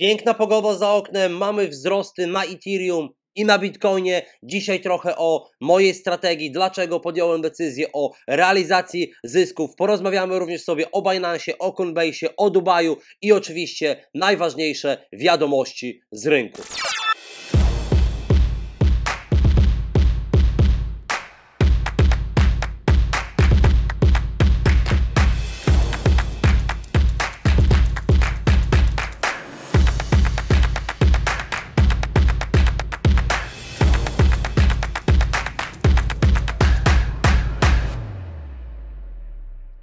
Piękna pogoda za oknem, mamy wzrosty na Ethereum i na Bitcoinie. Dzisiaj trochę o mojej strategii, dlaczego podjąłem decyzję o realizacji zysków. Porozmawiamy również sobie o Binance, o Coinbase, o Dubaju i oczywiście najważniejsze wiadomości z rynku.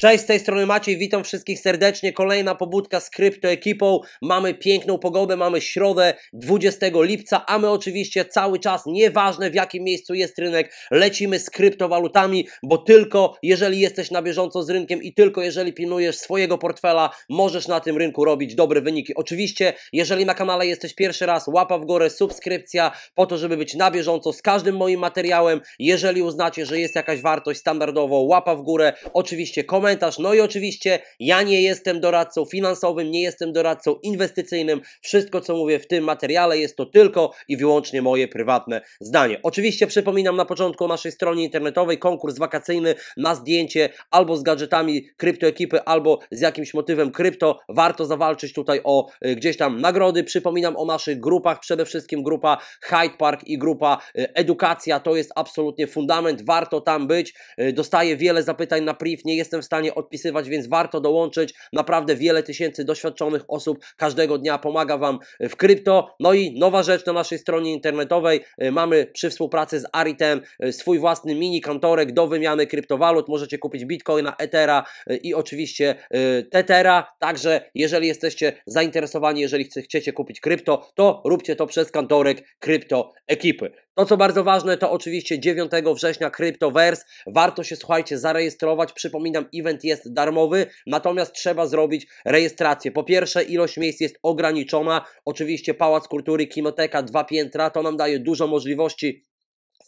Cześć, z tej strony Maciej, witam wszystkich serdecznie. Kolejna pobudka z kryptoekipą. Mamy piękną pogodę, mamy środę 20 lipca, a my oczywiście cały czas, nieważne w jakim miejscu jest rynek, lecimy z kryptowalutami, bo tylko jeżeli jesteś na bieżąco z rynkiem i tylko jeżeli pilnujesz swojego portfela, możesz na tym rynku robić dobre wyniki. Oczywiście, jeżeli na kanale jesteś pierwszy raz, łapa w górę, subskrypcja po to, żeby być na bieżąco z każdym moim materiałem. Jeżeli uznacie, że jest jakaś wartość standardowo, łapa w górę, oczywiście komentarz komentarz. No i oczywiście ja nie jestem doradcą finansowym, nie jestem doradcą inwestycyjnym. Wszystko, co mówię w tym materiale, jest to tylko i wyłącznie moje prywatne zdanie. Oczywiście przypominam na początku o naszej stronie internetowej konkurs wakacyjny na zdjęcie albo z gadżetami kryptoekipy, albo z jakimś motywem krypto. Warto zawalczyć tutaj o y, gdzieś tam nagrody. Przypominam o naszych grupach, przede wszystkim grupa Hyde Park i grupa y, Edukacja. To jest absolutnie fundament, warto tam być. Y, dostaję wiele zapytań na priv, nie jestem w stanie stanie odpisywać, więc warto dołączyć. Naprawdę wiele tysięcy doświadczonych osób każdego dnia pomaga Wam w krypto. No i nowa rzecz na naszej stronie internetowej. Y, mamy przy współpracy z Aritem y, swój własny mini kantorek do wymiany kryptowalut. Możecie kupić Bitcoina, Ethera y, i oczywiście Tetera. Także jeżeli jesteście zainteresowani, jeżeli chcecie kupić krypto, to róbcie to przez kantorek krypto ekipy. To, co bardzo ważne, to oczywiście 9 września Cryptoverse. Warto się, słuchajcie, zarejestrować. Przypominam, event jest darmowy, natomiast trzeba zrobić rejestrację. Po pierwsze, ilość miejsc jest ograniczona. Oczywiście Pałac Kultury, Kinoteka, dwa piętra, to nam daje dużo możliwości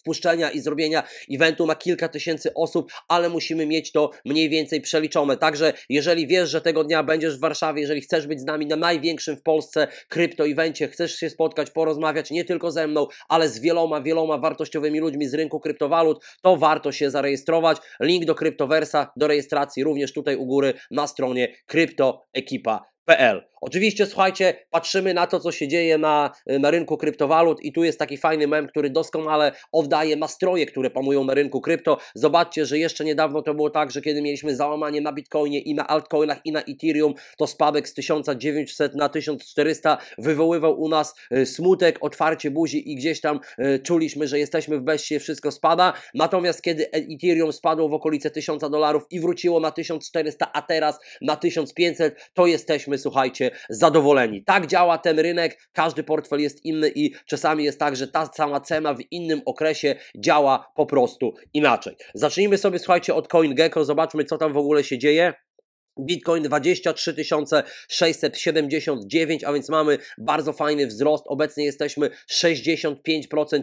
wpuszczenia i zrobienia eventu ma kilka tysięcy osób, ale musimy mieć to mniej więcej przeliczone. Także jeżeli wiesz, że tego dnia będziesz w Warszawie, jeżeli chcesz być z nami na największym w Polsce krypto evencie, chcesz się spotkać, porozmawiać nie tylko ze mną, ale z wieloma, wieloma wartościowymi ludźmi z rynku kryptowalut, to warto się zarejestrować. Link do Kryptowersa, do rejestracji również tutaj u góry na stronie kryptoekipa.pl. Oczywiście, słuchajcie, patrzymy na to, co się dzieje na, na rynku kryptowalut i tu jest taki fajny mem, który doskonale oddaje nastroje, które panują na rynku krypto. Zobaczcie, że jeszcze niedawno to było tak, że kiedy mieliśmy załamanie na Bitcoinie i na altcoinach i na Ethereum, to spadek z 1900 na 1400 wywoływał u nas y, smutek, otwarcie buzi i gdzieś tam y, czuliśmy, że jesteśmy w beście, wszystko spada. Natomiast kiedy e, Ethereum spadło w okolice 1000 dolarów i wróciło na 1400, a teraz na 1500, to jesteśmy, słuchajcie, zadowoleni. Tak działa ten rynek, każdy portfel jest inny i czasami jest tak, że ta sama cena w innym okresie działa po prostu inaczej. Zacznijmy sobie, słuchajcie, od CoinGecko, zobaczmy, co tam w ogóle się dzieje. Bitcoin 23 679, a więc mamy bardzo fajny wzrost. Obecnie jesteśmy 65%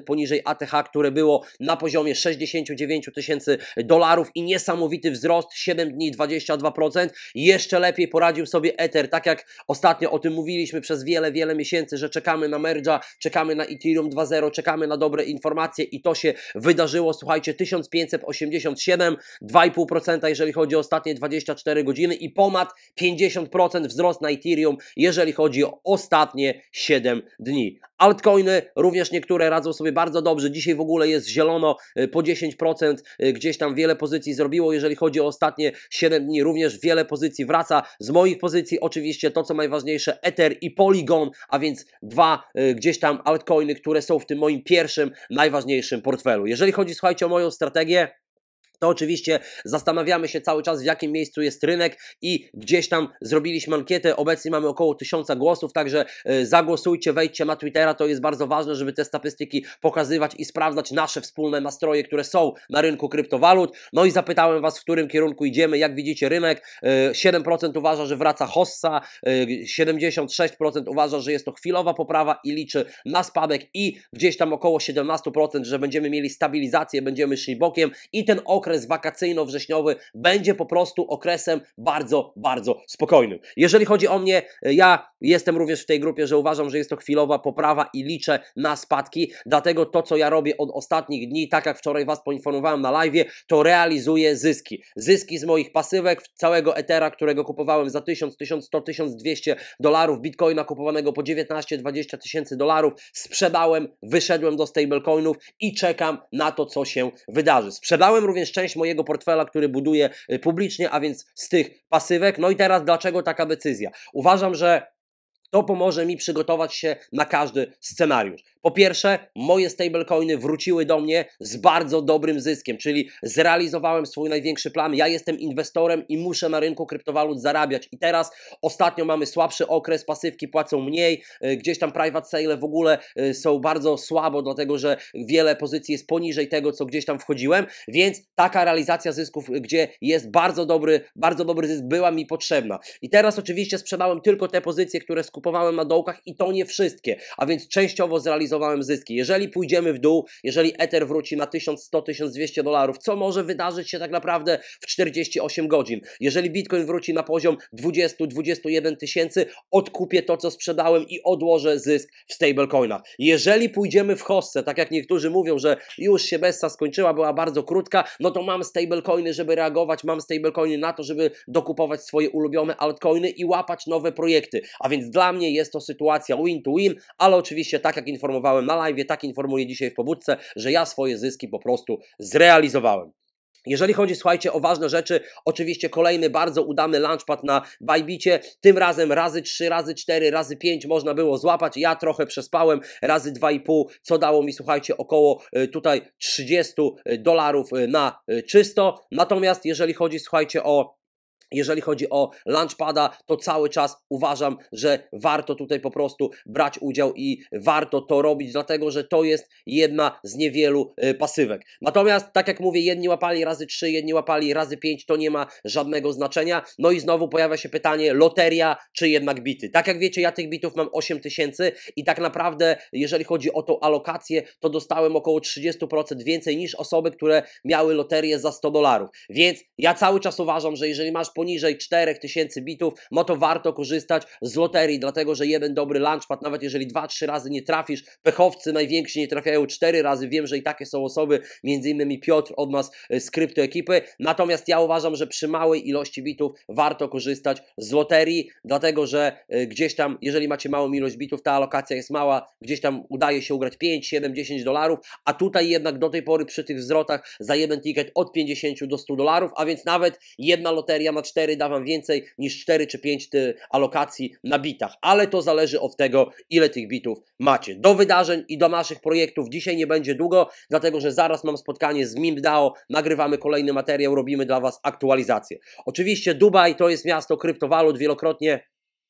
poniżej ATH, które było na poziomie 69 tysięcy dolarów i niesamowity wzrost 7 dni 22%. Jeszcze lepiej poradził sobie Ether, tak jak ostatnio o tym mówiliśmy przez wiele, wiele miesięcy, że czekamy na merge'a, czekamy na Ethereum 2.0, czekamy na dobre informacje i to się wydarzyło. Słuchajcie, 1587, 2,5% jeżeli chodzi o ostatnie 24 godziny i ponad 50% wzrost na Ethereum, jeżeli chodzi o ostatnie 7 dni. Altcoiny również niektóre radzą sobie bardzo dobrze. Dzisiaj w ogóle jest zielono y, po 10%, y, gdzieś tam wiele pozycji zrobiło, jeżeli chodzi o ostatnie 7 dni. Również wiele pozycji wraca. Z moich pozycji oczywiście to, co najważniejsze, Ether i Polygon, a więc dwa y, gdzieś tam altcoiny, które są w tym moim pierwszym, najważniejszym portfelu. Jeżeli chodzi, słuchajcie, o moją strategię, to oczywiście zastanawiamy się cały czas, w jakim miejscu jest rynek i gdzieś tam zrobiliśmy ankietę. Obecnie mamy około tysiąca głosów, także e, zagłosujcie, wejdźcie na Twittera. To jest bardzo ważne, żeby te statystyki pokazywać i sprawdzać nasze wspólne nastroje, które są na rynku kryptowalut. No i zapytałem Was, w którym kierunku idziemy. Jak widzicie rynek, 7% e, uważa, że wraca hossa, 76% e, uważa, że jest to chwilowa poprawa i liczy na spadek i gdzieś tam około 17%, że będziemy mieli stabilizację, będziemy szli bokiem i ten okres okres wakacyjno-wrześniowy będzie po prostu okresem bardzo, bardzo spokojnym. Jeżeli chodzi o mnie, ja jestem również w tej grupie, że uważam, że jest to chwilowa poprawa i liczę na spadki, dlatego to, co ja robię od ostatnich dni, tak jak wczoraj Was poinformowałem na live, to realizuję zyski. Zyski z moich pasywek, całego Etera, którego kupowałem za 1000, 1100, 1200 dolarów, Bitcoina kupowanego po 19, 20 tysięcy dolarów, sprzedałem, wyszedłem do stablecoinów i czekam na to, co się wydarzy. Sprzedałem również część mojego portfela, który buduję y, publicznie, a więc z tych pasywek. No i teraz dlaczego taka decyzja? Uważam, że to pomoże mi przygotować się na każdy scenariusz. Po pierwsze, moje stablecoiny wróciły do mnie z bardzo dobrym zyskiem, czyli zrealizowałem swój największy plan. Ja jestem inwestorem i muszę na rynku kryptowalut zarabiać. I teraz ostatnio mamy słabszy okres, pasywki płacą mniej, y, gdzieś tam private sale w ogóle y, są bardzo słabo, dlatego że wiele pozycji jest poniżej tego, co gdzieś tam wchodziłem, więc taka realizacja zysków, gdzie jest bardzo dobry, bardzo dobry zysk, była mi potrzebna. I teraz oczywiście sprzedałem tylko te pozycje, które skupiłem kupowałem na dołkach i to nie wszystkie, a więc częściowo zrealizowałem zyski. Jeżeli pójdziemy w dół, jeżeli Ether wróci na 1100-1200 dolarów, co może wydarzyć się tak naprawdę w 48 godzin? Jeżeli Bitcoin wróci na poziom 20-21 tysięcy, odkupię to, co sprzedałem i odłożę zysk w stablecoinach. Jeżeli pójdziemy w hostce, tak jak niektórzy mówią, że już się Bessa skończyła, była bardzo krótka, no to mam stablecoiny, żeby reagować, mam stablecoiny na to, żeby dokupować swoje ulubione altcoiny i łapać nowe projekty. A więc dla dla mnie jest to sytuacja win-to-win, ale oczywiście tak jak informowałem na live, tak informuję dzisiaj w pobudce, że ja swoje zyski po prostu zrealizowałem. Jeżeli chodzi, słuchajcie, o ważne rzeczy, oczywiście kolejny bardzo udany launchpad na Bajbicie, tym razem razy 3, razy 4, razy 5 można było złapać, ja trochę przespałem, razy 2,5, co dało mi, słuchajcie, około e, tutaj 30 dolarów e, na e, czysto, natomiast jeżeli chodzi, słuchajcie, o jeżeli chodzi o Launchpada, to cały czas uważam, że warto tutaj po prostu brać udział i warto to robić, dlatego że to jest jedna z niewielu y, pasywek. Natomiast, tak jak mówię, jedni łapali razy 3, jedni łapali razy 5, to nie ma żadnego znaczenia. No i znowu pojawia się pytanie, loteria czy jednak bity? Tak jak wiecie, ja tych bitów mam 8000 tysięcy i tak naprawdę, jeżeli chodzi o tą alokację, to dostałem około 30% więcej niż osoby, które miały loterię za 100 dolarów. Więc ja cały czas uważam, że jeżeli masz poniżej 4000 bitów, no to warto korzystać z loterii, dlatego że jeden dobry launchpad, nawet jeżeli 2-3 razy nie trafisz, pechowcy najwięksi nie trafiają 4 razy, wiem, że i takie są osoby, między innymi Piotr od nas y, z kryptoekipy, natomiast ja uważam, że przy małej ilości bitów warto korzystać z loterii, dlatego że y, gdzieś tam, jeżeli macie małą ilość bitów, ta alokacja jest mała, gdzieś tam udaje się ugrać 5, 7, 10 dolarów, a tutaj jednak do tej pory przy tych wzrotach za jeden ticket od 50 do 100 dolarów, a więc nawet jedna loteria ma 4 dawam więcej niż 4 czy 5 y, alokacji na bitach, ale to zależy od tego, ile tych bitów macie. Do wydarzeń i do naszych projektów dzisiaj nie będzie długo, dlatego że zaraz mam spotkanie z MIMDAO, nagrywamy kolejny materiał, robimy dla Was aktualizację. Oczywiście Dubaj to jest miasto kryptowalut, wielokrotnie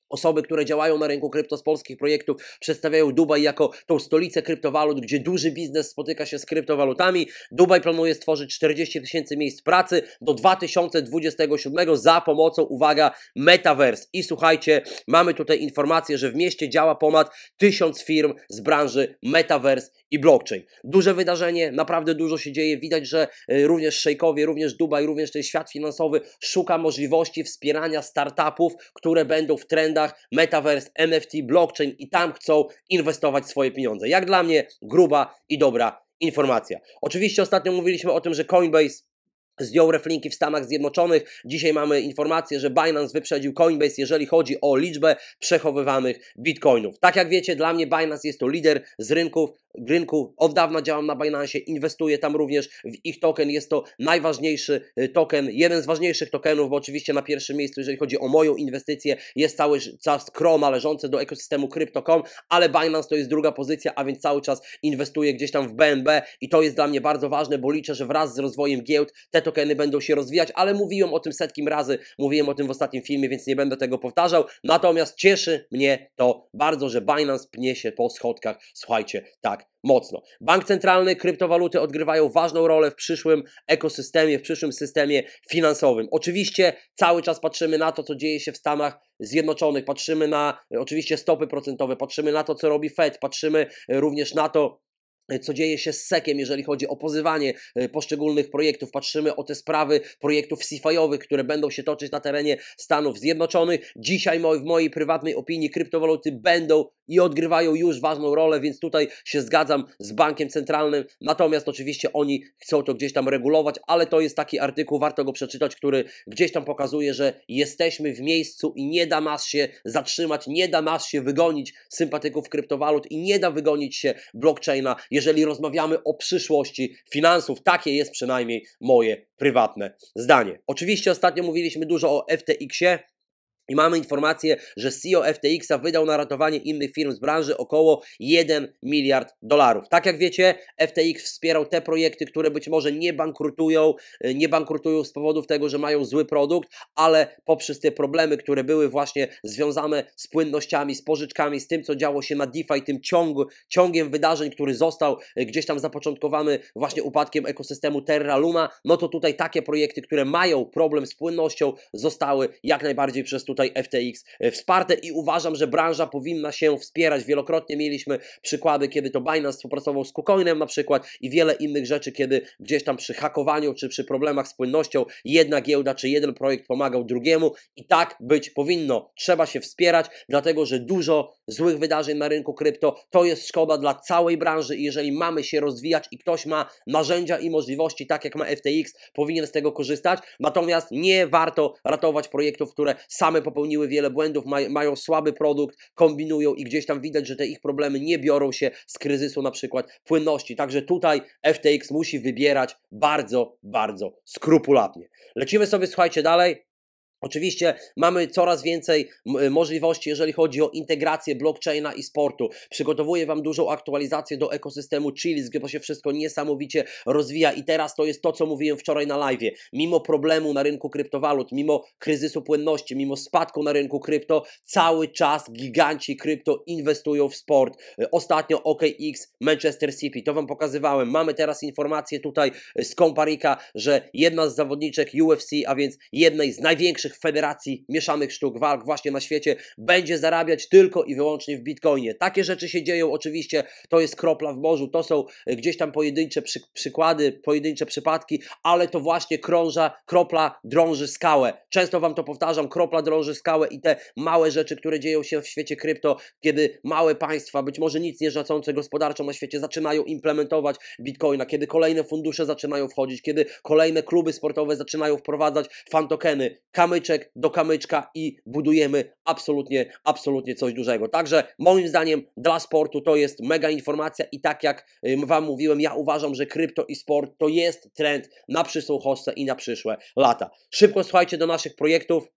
Osoby, które działają na rynku krypto z polskich projektów, przedstawiają Dubaj jako tą stolicę kryptowalut, gdzie duży biznes spotyka się z kryptowalutami. Dubaj planuje stworzyć 40 tysięcy miejsc pracy do 2027 za pomocą, uwaga, Metaverse. I słuchajcie, mamy tutaj informację, że w mieście działa ponad 1000 firm z branży Metaverse i blockchain. Duże wydarzenie, naprawdę dużo się dzieje. Widać, że y, również szejkowie, również Dubaj, również ten świat finansowy szuka możliwości wspierania startupów, które będą w trend trendach, metaverse, NFT, blockchain i tam chcą inwestować swoje pieniądze. Jak dla mnie gruba i dobra informacja. Oczywiście ostatnio mówiliśmy o tym, że Coinbase Zdjął reflinki w Stanach Zjednoczonych. Dzisiaj mamy informację, że Binance wyprzedził Coinbase, jeżeli chodzi o liczbę przechowywanych bitcoinów. Tak jak wiecie, dla mnie Binance jest to lider z rynków rynku. Od dawna działam na Binance, inwestuję tam również w ich token. Jest to najważniejszy y, token, jeden z ważniejszych tokenów, bo oczywiście na pierwszym miejscu, jeżeli chodzi o moją inwestycję, jest cały czas Chroma leżący do ekosystemu Crypto.com, ale Binance to jest druga pozycja, a więc cały czas inwestuję gdzieś tam w BNB i to jest dla mnie bardzo ważne, bo liczę, że wraz z rozwojem giełd te tokeny będą się rozwijać, ale mówiłem o tym setkim razy, mówiłem o tym w ostatnim filmie, więc nie będę tego powtarzał. Natomiast cieszy mnie to bardzo, że Binance pnie się po schodkach, słuchajcie, tak mocno. Bank centralny, kryptowaluty odgrywają ważną rolę w przyszłym ekosystemie, w przyszłym systemie finansowym. Oczywiście cały czas patrzymy na to, co dzieje się w Stanach Zjednoczonych, patrzymy na oczywiście stopy procentowe, patrzymy na to, co robi Fed, patrzymy również na to, co dzieje się z SEC-iem, jeżeli chodzi o pozywanie e, poszczególnych projektów. Patrzymy o te sprawy projektów CFI-owych, które będą się toczyć na terenie Stanów Zjednoczonych. Dzisiaj w mojej prywatnej opinii kryptowaluty będą i odgrywają już ważną rolę, więc tutaj się zgadzam z bankiem centralnym. Natomiast oczywiście oni chcą to gdzieś tam regulować, ale to jest taki artykuł, warto go przeczytać, który gdzieś tam pokazuje, że jesteśmy w miejscu i nie da nas się zatrzymać, nie da nas się wygonić sympatyków kryptowalut i nie da wygonić się blockchaina jeżeli rozmawiamy o przyszłości finansów. Takie jest przynajmniej moje prywatne zdanie. Oczywiście ostatnio mówiliśmy dużo o FTX-ie. I mamy informację, że CEO ftx wydał na ratowanie innych firm z branży około 1 miliard dolarów. Tak jak wiecie, FTX wspierał te projekty, które być może nie bankrutują, y, nie bankrutują z powodu tego, że mają zły produkt, ale poprzez te problemy, które były właśnie związane z płynnościami, z pożyczkami, z tym, co działo się na DeFi, tym ciąg, ciągiem wydarzeń, który został y, gdzieś tam zapoczątkowany właśnie upadkiem ekosystemu Terra Luna, no to tutaj takie projekty, które mają problem z płynnością, zostały jak najbardziej przez to tutaj FTX e, wsparte i uważam, że branża powinna się wspierać. Wielokrotnie mieliśmy przykłady, kiedy to Binance współpracował z KuCoinem na przykład i wiele innych rzeczy, kiedy gdzieś tam przy hakowaniu czy przy problemach z płynnością jedna giełda czy jeden projekt pomagał drugiemu i tak być powinno. Trzeba się wspierać, dlatego że dużo złych wydarzeń na rynku krypto to jest szkoda dla całej branży i jeżeli mamy się rozwijać i ktoś ma narzędzia i możliwości, tak jak ma FTX, powinien z tego korzystać. Natomiast nie warto ratować projektów, które same popełniły wiele błędów, maj, mają słaby produkt, kombinują i gdzieś tam widać, że te ich problemy nie biorą się z kryzysu na przykład płynności. Także tutaj FTX musi wybierać bardzo, bardzo skrupulatnie. Lecimy sobie, słuchajcie, dalej. Oczywiście mamy coraz więcej możliwości, jeżeli chodzi o integrację blockchaina i sportu. Przygotowuję Wam dużą aktualizację do ekosystemu Chilis, gdzie to się wszystko niesamowicie rozwija i teraz to jest to, co mówiłem wczoraj na live. Mimo problemu na rynku kryptowalut, mimo kryzysu płynności, mimo spadku na rynku krypto, cały czas giganci krypto inwestują w sport. E, ostatnio OKX, Manchester City, to Wam pokazywałem. Mamy teraz informację tutaj e, z Komparika, że jedna z zawodniczek UFC, a więc jednej z największych największych federacji mieszanych sztuk walk właśnie na świecie będzie zarabiać tylko i wyłącznie w bitcoinie. Takie rzeczy się dzieją, oczywiście to jest kropla w morzu, to są gdzieś tam pojedyncze przy, przykłady, pojedyncze przypadki, ale to właśnie krąża, kropla drąży skałę. Często Wam to powtarzam, kropla drąży skałę i te małe rzeczy, które dzieją się w świecie krypto, kiedy małe państwa, być może nic nie znaczące gospodarczo na świecie, zaczynają implementować bitcoina, kiedy kolejne fundusze zaczynają wchodzić, kiedy kolejne kluby sportowe zaczynają wprowadzać fantokeny, kamery kamyczek do kamyczka i budujemy absolutnie, absolutnie coś dużego. Także moim zdaniem dla sportu to jest mega informacja i tak jak Wam mówiłem, ja uważam, że krypto i sport to jest trend na przyszłą hostę i na przyszłe lata. Szybko słuchajcie do naszych projektów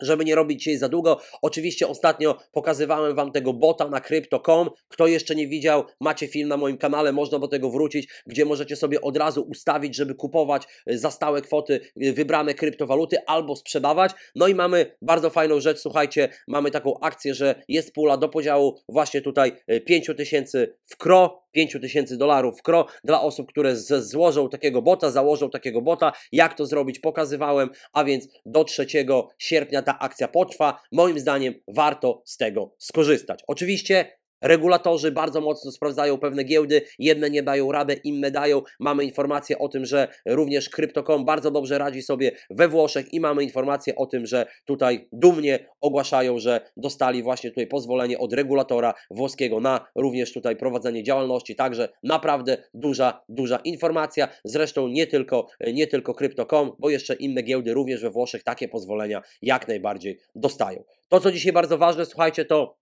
żeby nie robić jej za długo. Oczywiście ostatnio pokazywałem Wam tego bota na crypto.com. Kto jeszcze nie widział, macie film na moim kanale, można do tego wrócić, gdzie możecie sobie od razu ustawić, żeby kupować y, za stałe kwoty y, wybrane kryptowaluty albo sprzedawać. No i mamy bardzo fajną rzecz, słuchajcie, mamy taką akcję, że jest pula do podziału właśnie tutaj 5000 y, w KRO, 5 tysięcy dolarów w KRO dla osób, które złożą takiego bota, założą takiego bota. Jak to zrobić pokazywałem, a więc do 3 sierpnia ta akcja potrwa. Moim zdaniem warto z tego skorzystać. Oczywiście Regulatorzy bardzo mocno sprawdzają pewne giełdy, jedne nie dają rady, inne dają. Mamy informację o tym, że również Crypto.com bardzo dobrze radzi sobie we Włoszech i mamy informację o tym, że tutaj dumnie ogłaszają, że dostali właśnie tutaj pozwolenie od regulatora włoskiego na również tutaj prowadzenie działalności. Także naprawdę duża, duża informacja. Zresztą nie tylko, nie tylko Crypto.com, bo jeszcze inne giełdy również we Włoszech takie pozwolenia jak najbardziej dostają. To, co dzisiaj bardzo ważne, słuchajcie, to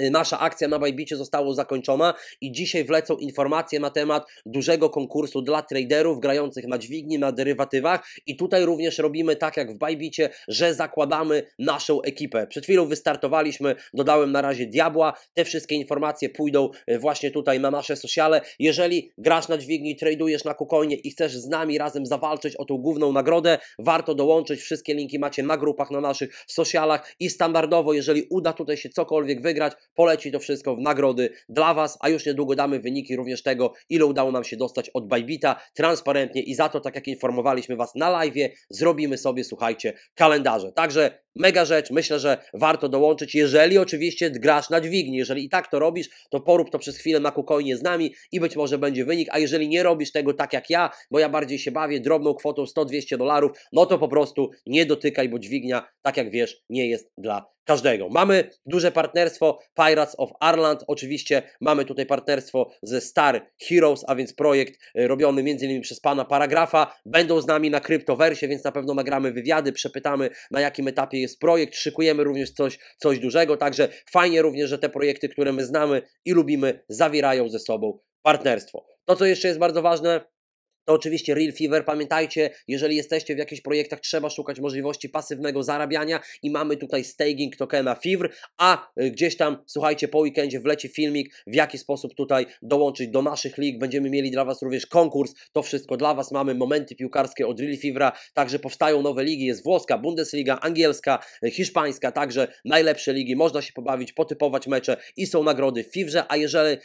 Y, nasza akcja na Bajbicie została zakończona i dzisiaj wlecą informacje na temat dużego konkursu dla traderów grających na dźwigni, na derywatywach i tutaj również robimy tak jak w Bajbicie, że zakładamy naszą ekipę. Przed chwilą wystartowaliśmy, dodałem na razie Diabła, te wszystkie informacje pójdą y, właśnie tutaj na nasze sociale. Jeżeli grasz na dźwigni, tradujesz na kukojnie i chcesz z nami razem zawalczyć o tą główną nagrodę, warto dołączyć, wszystkie linki macie na grupach, na naszych socialach i standardowo, jeżeli uda tutaj się cokolwiek wygrać, poleci to wszystko w nagrody dla Was, a już niedługo damy wyniki również tego, ile udało nam się dostać od Bybita transparentnie i za to, tak jak informowaliśmy Was na live, zrobimy sobie, słuchajcie, kalendarze. Także Mega rzecz, myślę, że warto dołączyć, jeżeli oczywiście grasz na dźwigni. Jeżeli i tak to robisz, to porób to przez chwilę na kukojnie z nami i być może będzie wynik, a jeżeli nie robisz tego tak jak ja, bo ja bardziej się bawię drobną kwotą 100-200 dolarów, no to po prostu nie dotykaj, bo dźwignia, tak jak wiesz, nie jest dla każdego. Mamy duże partnerstwo Pirates of Ireland, oczywiście mamy tutaj partnerstwo ze Star Heroes, a więc projekt e, robiony m.in. przez pana Paragrafa. Będą z nami na kryptowersie, więc na pewno nagramy wywiady, przepytamy na jakim etapie jest projekt, szykujemy również coś, coś dużego, także fajnie również, że te projekty, które my znamy i lubimy, zawierają ze sobą partnerstwo. To, co jeszcze jest bardzo ważne, to oczywiście Real Fever. Pamiętajcie, jeżeli jesteście w jakichś projektach, trzeba szukać możliwości pasywnego zarabiania i mamy tutaj staking tokena Fever, a y, gdzieś tam, słuchajcie, po weekendzie wleci filmik, w jaki sposób tutaj dołączyć do naszych lig. Będziemy mieli dla Was również konkurs, to wszystko dla Was. Mamy momenty piłkarskie od Real Fevera, także powstają nowe ligi, jest włoska, Bundesliga, angielska, y, hiszpańska, także najlepsze ligi. Można się pobawić, potypować mecze i są nagrody w Feverze, a jeżeli,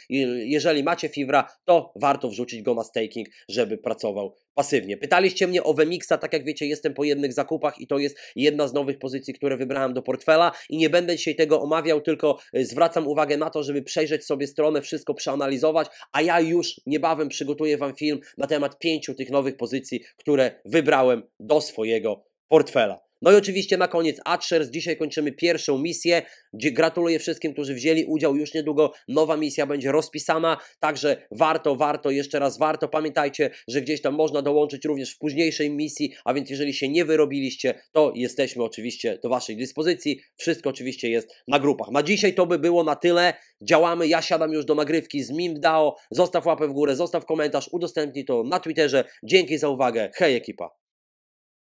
jeżeli macie Fevera, to warto wrzucić go na staking, żeby pracował pasywnie. Pytaliście mnie o Wemixa, tak jak wiecie, jestem po jednych zakupach i to jest jedna z nowych pozycji, które wybrałem do portfela i nie będę dzisiaj tego omawiał, tylko y, zwracam uwagę na to, żeby przejrzeć sobie stronę, wszystko przeanalizować, a ja już niebawem przygotuję Wam film na temat pięciu tych nowych pozycji, które wybrałem do swojego portfela. No i oczywiście na koniec Atchers. Dzisiaj kończymy pierwszą misję, gratuluję wszystkim, którzy wzięli udział. Już niedługo nowa misja będzie rozpisana, także warto, warto, jeszcze raz warto. Pamiętajcie, że gdzieś tam można dołączyć również w późniejszej misji, a więc jeżeli się nie wyrobiliście, to jesteśmy oczywiście do Waszej dyspozycji. Wszystko oczywiście jest na grupach. Na dzisiaj to by było na tyle. Działamy, ja siadam już do nagrywki z MimDao. Zostaw łapę w górę, zostaw komentarz, udostępnij to na Twitterze. Dzięki za uwagę. Hej ekipa!